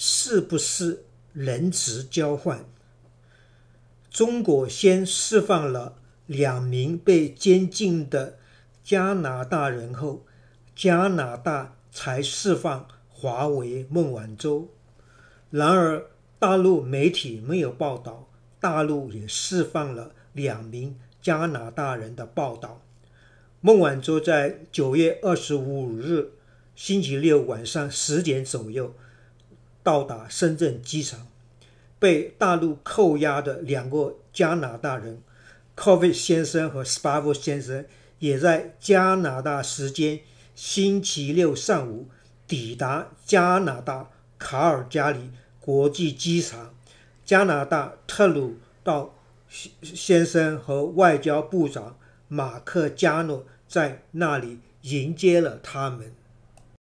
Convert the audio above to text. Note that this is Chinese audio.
是不是人质交换？中国先释放了两名被监禁的加拿大人后，加拿大才释放华为孟晚舟。然而，大陆媒体没有报道大陆也释放了两名加拿大人的报道。孟晚舟在九月二十五日星期六晚上十点左右。到达深圳机场，被大陆扣押的两个加拿大人 c o v i d 先生和 s p a v o 先生，也在加拿大时间星期六上午抵达加拿大卡尔加里国际机场。加拿大特鲁道先先生和外交部长马克加诺在那里迎接了他们。